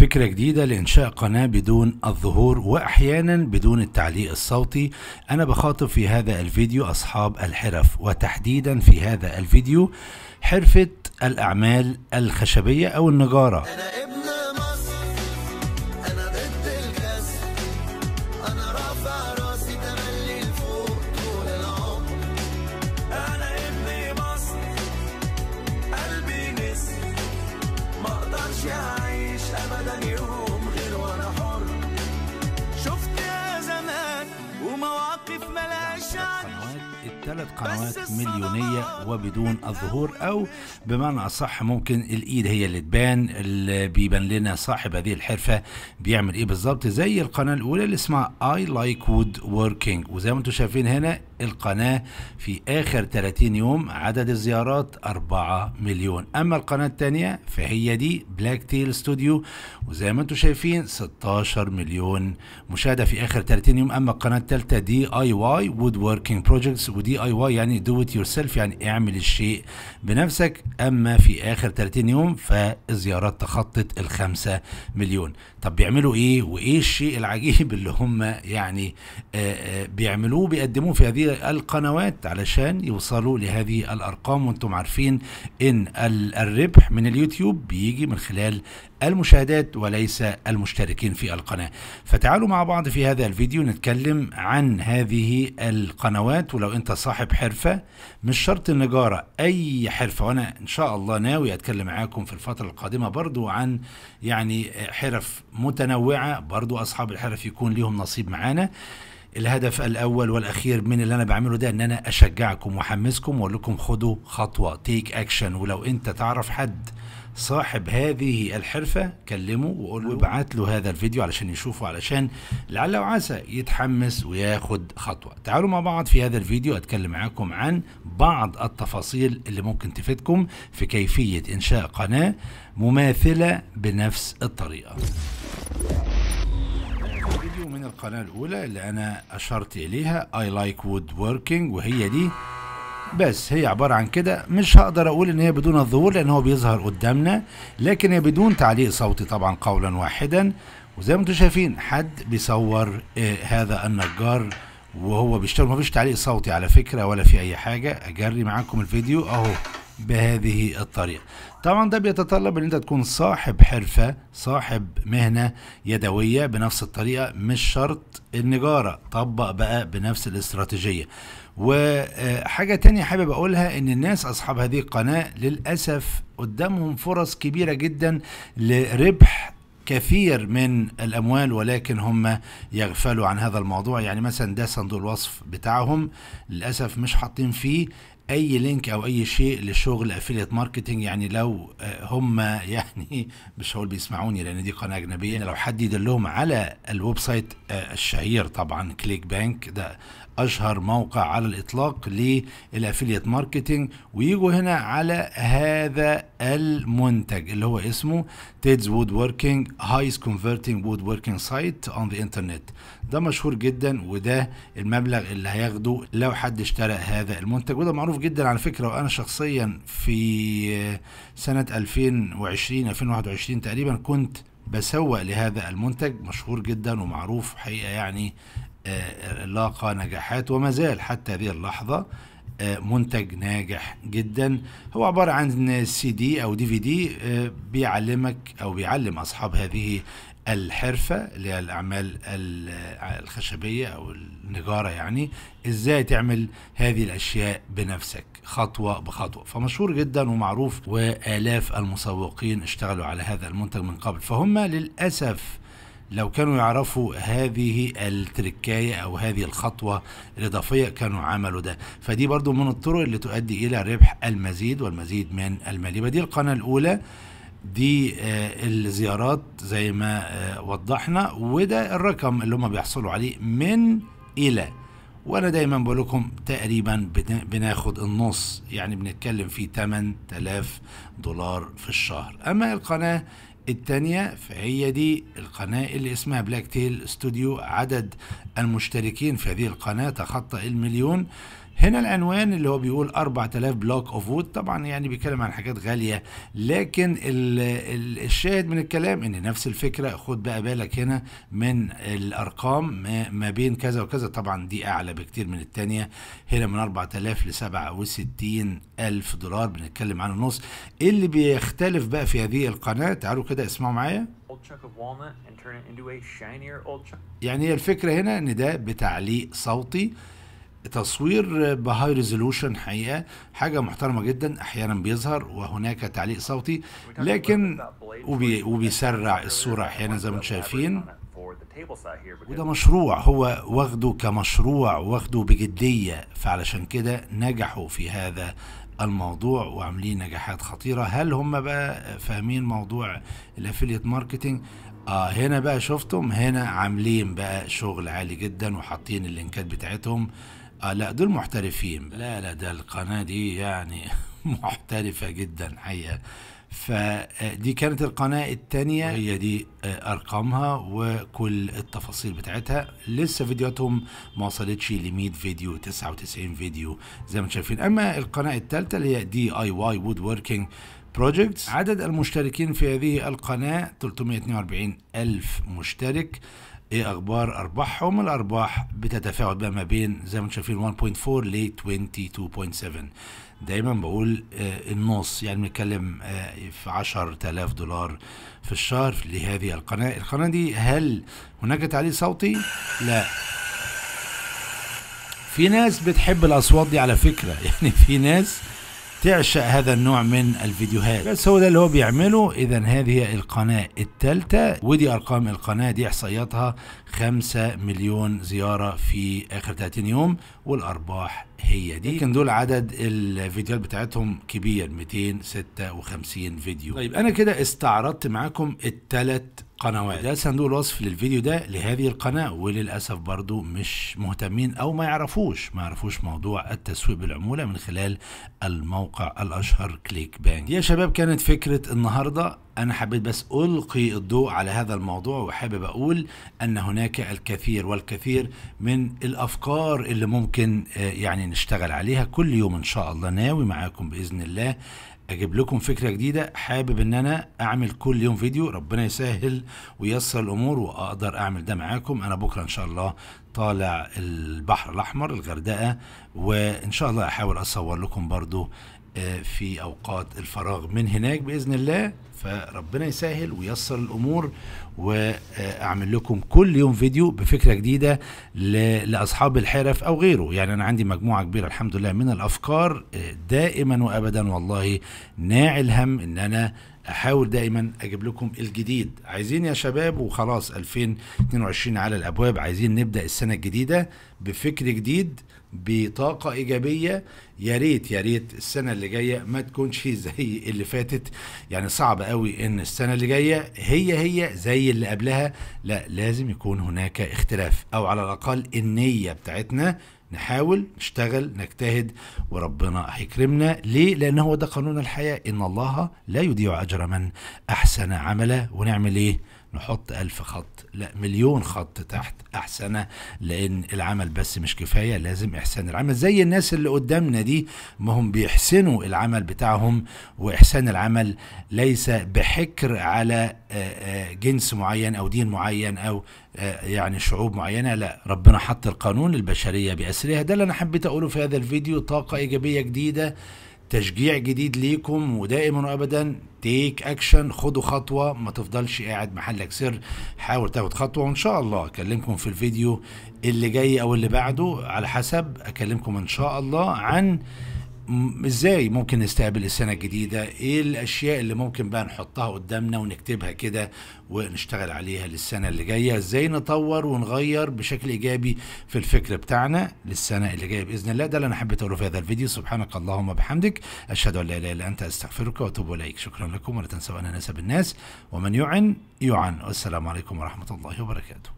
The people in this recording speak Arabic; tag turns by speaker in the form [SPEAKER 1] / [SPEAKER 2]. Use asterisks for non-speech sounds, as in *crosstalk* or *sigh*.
[SPEAKER 1] فكرة جديدة لإنشاء قناة بدون الظهور وأحيانا بدون التعليق الصوتي أنا بخاطب في هذا الفيديو أصحاب الحرف وتحديدا في هذا الفيديو حرفة الأعمال الخشبية أو النجارة أنا القنوات الثلاث قنوات مليونية وبدون الظهور أو بمعنى أصح ممكن الإيد هي اللي تبان اللي بيبان لنا صاحب هذه الحرفة بيعمل إيه بالظبط زي القناة الأولى اللي اسمها I Like Wood Working وزي ما أنتم شايفين هنا القناة في آخر 30 يوم عدد الزيارات 4 مليون أما القناة الثانية فهي دي بلاك تيل ستوديو وزي ما انتم شايفين 16 مليون مشاهدة في آخر 30 يوم أما القناة الثالثة دي اي واي وود وركينج بروجكتس ودي اي واي يعني دو ات يور سيلف يعني اعمل الشيء بنفسك أما في آخر 30 يوم فالزيارات تخطت ال 5 مليون طب بيعملوا إيه وإيه الشيء العجيب اللي هم يعني آه، آه، بيعملوه بيقدموه في هذه القنوات علشان يوصلوا لهذه الارقام وانتم عارفين ان الربح من اليوتيوب بيجي من خلال المشاهدات وليس المشتركين في القناة فتعالوا مع بعض في هذا الفيديو نتكلم عن هذه القنوات ولو انت صاحب حرفة مش شرط النجارة اي حرفة وانا ان شاء الله ناوي اتكلم معاكم في الفترة القادمة برضو عن يعني حرف متنوعة برضو اصحاب الحرف يكون لهم نصيب معانا الهدف الاول والاخير من اللي انا بعمله ده ان انا اشجعكم واحمسكم واقول لكم خدوا خطوه تيك اكشن ولو انت تعرف حد صاحب هذه الحرفة كلمه وقول له ابعت له هذا الفيديو علشان يشوفه علشان لعل وعسى يتحمس وياخد خطوة تعالوا مع بعض في هذا الفيديو أتكلم معاكم عن بعض التفاصيل اللي ممكن تفيدكم في كيفية إنشاء قناة مماثلة بنفس الطريقة من القناة الأولى اللي أنا أشرت إليها I like woodworking وهي دي بس هي عبارة عن كده مش هقدر أقول إن هي بدون الظهور لأن هو بيظهر قدامنا لكن هي بدون تعليق صوتي طبعا قولا واحدا وزي ما انتم شايفين حد بيصور آه هذا النجار وهو بيشتغل ما فيش تعليق صوتي على فكرة ولا في أي حاجة أجري معاكم الفيديو أهو بهذه الطريقة طبعا ده بيتطلب ان انت تكون صاحب حرفة صاحب مهنة يدوية بنفس الطريقة مش شرط النجارة طبق بقى بنفس الاستراتيجية وحاجة تانية حابب أقولها إن الناس أصحاب هذه القناة للأسف قدامهم فرص كبيرة جدا لربح كثير من الاموال ولكن هم يغفلوا عن هذا الموضوع يعني مثلا ده صندوق الوصف بتاعهم للاسف مش حاطين فيه اي لينك او اي شيء لشغل افيليت ماركتنج يعني لو آه، هم *laughs* يعني مش هقول بيسمعوني لان دي قناه اجنبيه لو حد يدلهم على الويب سايت آه، الشهير طبعا كليك بانك ده اشهر موقع على الاطلاق للافيليت ماركتنج ويجوا هنا على هذا المنتج اللي هو اسمه تيدز وود وركينج هايست كونفرتنج وود وركينج سايت اون ذا انترنت ده مشهور جدا وده المبلغ اللي هياخده لو حد اشترى هذا المنتج وده معروف جدا على فكره وانا شخصيا في سنه 2020 2021 تقريبا كنت بسوق لهذا المنتج مشهور جدا ومعروف حقيقه يعني لاقى نجاحات وما زال حتى هذه اللحظة آه، منتج ناجح جدا هو عبارة عن سي دي أو دي في دي آه، بيعلمك أو بيعلم أصحاب هذه الحرفة اللي هي الأعمال الخشبية أو النجارة يعني إزاي تعمل هذه الأشياء بنفسك خطوة بخطوة فمشهور جدا ومعروف وآلاف المسوقين اشتغلوا على هذا المنتج من قبل فهم للأسف لو كانوا يعرفوا هذه التركاية أو هذه الخطوة الإضافية كانوا عملوا ده فدي برضو من الطرق اللي تؤدي إلى ربح المزيد والمزيد من المال يبقى دي القناة الأولى دي آه، الزيارات زي ما آه، وضحنا وده الرقم اللي هم بيحصلوا عليه من إلى وانا دايما بقول لكم تقريبا بناخد النص يعني بنتكلم في 8000 دولار في الشهر اما القناه التانية فهي دي القناة اللي اسمها بلاك تيل ستوديو عدد المشتركين في هذه القناة تخطى المليون هنا العنوان اللي هو بيقول 4000 بلوك اوف وود طبعا يعني بيتكلم عن حاجات غاليه لكن الشاهد من الكلام ان نفس الفكره خد بقى بالك هنا من الارقام ما بين كذا وكذا طبعا دي اعلى بكتير من الثانيه هنا من 4000 ل 67000 دولار بنتكلم عن النص إيه اللي بيختلف بقى في هذه القناه تعالوا كده اسمعوا معايا يعني هي الفكره هنا ان ده بتعليق صوتي تصوير بهاي ريزولوشن حقيقه حاجه محترمه جدا احيانا بيظهر وهناك تعليق صوتي لكن وبي وبيسرع الصوره احيانا زي ما انتم شايفين وده مشروع هو واخده كمشروع واخده بجديه فعلشان كده نجحوا في هذا الموضوع وعاملين نجاحات خطيره هل هم بقى فاهمين موضوع الافيليت ماركتنج آه هنا بقى شفتم هنا عاملين بقى شغل عالي جدا وحاطين اللينكات بتاعتهم آه لا دول محترفين لا لا ده القناة دي يعني *laughs* محترفة جدا حقيقة فدي آه، كانت القناة التانية هي دي آه، أرقامها وكل التفاصيل بتاعتها لسه فيديوهاتهم ما وصلتش ل 100 فيديو 99 فيديو زي ما انتم شايفين أما القناة التالتة اللي هي دي اي واي وود وركينج بروجكتس عدد المشتركين في هذه القناة 342 ألف مشترك ايه اخبار ارباحهم الارباح بتتفاوت بقى ما بين زي ما انتم شايفين 1.4 ل 22.7 دايما بقول آه، النص يعني بنتكلم آه، في 10000 دولار في الشهر لهذه القناه القناه دي هل هناك تعليق صوتي لا في ناس بتحب الاصوات دي على فكره *laughs* يعني في ناس تعشق هذا النوع من الفيديوهات بس هو ده اللي هو بيعمله اذا هذه هي القناة الثالثة ودي ارقام القناة دي احصائياتها 5 مليون زيارة في اخر 30 يوم والارباح هي دي لكن دول عدد الفيديوهات بتاعتهم كبير 256 فيديو طيب انا كده استعرضت معاكم الثلاث قنوات ده صندوق الوصف للفيديو ده لهذه القناة وللأسف برضو مش مهتمين أو ما يعرفوش ما يعرفوش موضوع التسويق بالعمولة من خلال الموقع الأشهر كليك بانك يا شباب كانت فكرة النهاردة أنا حبيت بس ألقي الضوء على هذا الموضوع وحابب أقول أن هناك الكثير والكثير من الأفكار اللي ممكن آه، يعني نشتغل عليها كل يوم إن شاء الله ناوي معاكم بإذن الله اجيب لكم فكره جديده حابب ان انا اعمل كل يوم فيديو ربنا يسهل وييسر الامور واقدر اعمل ده معاكم انا بكره ان شاء الله طالع البحر الاحمر الغردقه وان شاء الله احاول اصور لكم برضو في اوقات الفراغ من هناك باذن الله فربنا يسهل ويسر الامور واعمل لكم كل يوم فيديو بفكره جديده لاصحاب الحرف او غيره يعني انا عندي مجموعه كبيره الحمد لله من الافكار آه، دائما وابدا والله ناعي الهم ان انا احاول دايما اجيب لكم الجديد عايزين يا شباب وخلاص 2022 على الابواب عايزين نبدا السنه الجديده بفكر جديد بطاقة إيجابية يا ريت يا ريت السنة اللي جاية ما تكونش *laughs* زي اللي فاتت يعني صعب قوي إن السنة اللي جاية هي هي زي اللي قبلها لا لازم يكون هناك اختلاف أو على الأقل النية بتاعتنا نحاول نشتغل نجتهد وربنا هيكرمنا ليه لان هو ده قانون الحياه ان الله لا يضيع اجر من احسن عملا ونعمل ايه نحط ألف خط لا مليون خط تحت أحسنة لأن العمل بس مش كفاية لازم إحسان العمل زي الناس اللي قدامنا دي ما هم بيحسنوا العمل بتاعهم وإحسان العمل ليس بحكر على آه، آه، جنس معين أو دين معين أو آه، يعني شعوب معينة لا ربنا حط القانون البشرية بأسرها ده اللي أنا حبيت أقوله في هذا الفيديو طاقة إيجابية جديدة تشجيع جديد ليكم ودائما وابدا تيك اكشن خدوا خطوه ما تفضلش قاعد محلك سر حاول تاخد خطوه وان شاء الله اكلمكم في الفيديو اللي جاي او اللي بعده على حسب اكلمكم ان شاء الله عن ازاي ممكن نستقبل السنه الجديده ايه الاشياء اللي ممكن بقى نحطها قدامنا ونكتبها كده ونشتغل عليها للسنه اللي جايه ازاي نطور ونغير بشكل ايجابي في الفكر بتاعنا للسنه اللي جايه باذن الله ده اللي انا حبيت اقوله في هذا الفيديو سبحانك اللهم وبحمدك اشهد ان لا اله الا انت استغفرك واتوب اليك شكرا لكم ولا تنسوا ان نسب الناس ومن يعن يعن والسلام عليكم ورحمه الله وبركاته